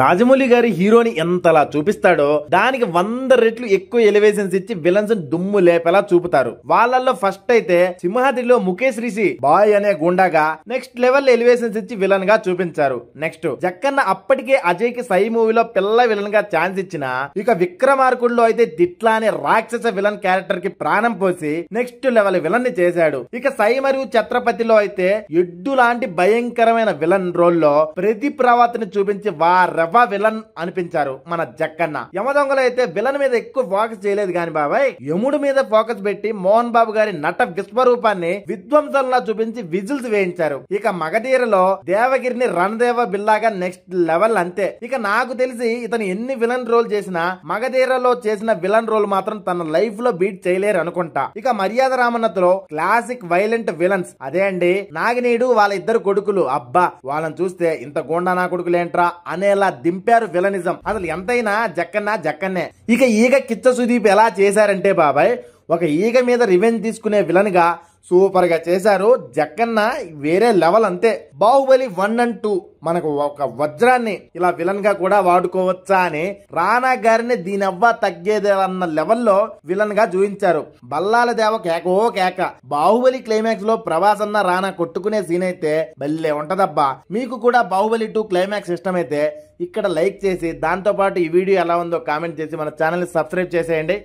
రాజమౌళి గారి హీరోని ఎంతలా చూపిస్తాడో దానికి వంద రెట్లు ఎక్కువ ఎలివేషన్స్ ఇచ్చి విలన్స్ దుమ్ము లేపేలా చూపుతారు వాళ్ళల్లో ఫస్ట్ అయితే సింహాద్రిలో ముఖేష్ రిషి బాయ్ అనే గుండాగా నెక్స్ట్ లెవెల్ ఎలివేషన్స్ ఇచ్చి విలన్ గా చూపించారు నెక్స్ట్ జక్కన్న అప్పటికే అజయ్ కి సై మూవీలో పిల్ల విలన్ గా ఛాన్స్ ఇచ్చిన ఇక విక్రమార్కుడులో అయితే దిట్లా అనే రాక్షస విలన్ క్యారెక్టర్ కి ప్రాణం పోసి నెక్స్ట్ లెవెల్ విలన్ ని చేశాడు ఇక సై మరియు ఛత్రపతిలో అయితే ఎడ్డు లాంటి భయంకరమైన విలన్ రోల్ లో ప్రతి ప్రవాతని చూపించి వార్ రెవ్వా విలన్ అనిపించారు మన జక్కన్న యమదొంగలు అయితే విలన్ మీద ఎక్కువ ఫోకస్ చేయలేదు గాని బాబాయ్ యముడు మీద ఫోకస్ పెట్టి మోహన్ బాబు గారి నట విశ్వరూపాన్ని విధ్వంసంలా చూపించి విజిల్స్ వేయించారు ఇక మగధీరలో దేవగిరిని రణదేవ బిల్లాగా నెక్స్ట్ లెవెల్ అంతే ఇక నాకు తెలిసి ఇతను ఎన్ని విలన్ రోల్ చేసినా మగధీరలో చేసిన విలన్ రోల్ మాత్రం తన లైఫ్ లో బీట్ చేయలేరు అనుకుంటా ఇక మర్యాద రామన్నతలో క్లాసిక్ వైలెంట్ విలన్స్ అదే అండి నాగినేడు వాళ్ళ ఇద్దరు కొడుకులు అబ్బా వాళ్ళని చూస్తే ఇంత గోండా నా కొడుకులేంట్రా అనేలా దింపారు విలనిజం అసలు ఎంతైనా జక్కన్నా జక్కన్నే ఇక ఈగ కిచ్చ సుదీప్ ఎలా చేశారంటే బాబాయ్ ఒక ఈగ మీద రివెంజ్ తీసుకునే విలన్గా సూపర్గా చేశారు జక్కన్న వేరే లెవెల్ అంతే బాహుబలి వన్ అండ్ టూ మనకు ఒక వజ్రాన్ని ఇలా విలన్ గా కూడా వాడుకోవచ్చా అని రానా గారిని దీని అవ్వ తగ్గేదే అన్న లెవెల్లో విలన్ గా చూపించారు బల్లాల దేవ కేక ఓ కేక బాహుబలి క్లైమాక్స్ లో ప్రభాస్ అన్న రానా కొట్టుకునే సీన్ అయితే బల్లే ఉంటదబ్బా మీకు కూడా బాహుబలి టూ క్లైమాక్స్ ఇష్టమైతే ఇక్కడ లైక్ చేసి దాంతోపాటు ఈ వీడియో ఎలా ఉందో కామెంట్ చేసి మన ఛానల్ని సబ్స్క్రైబ్ చేసేయండి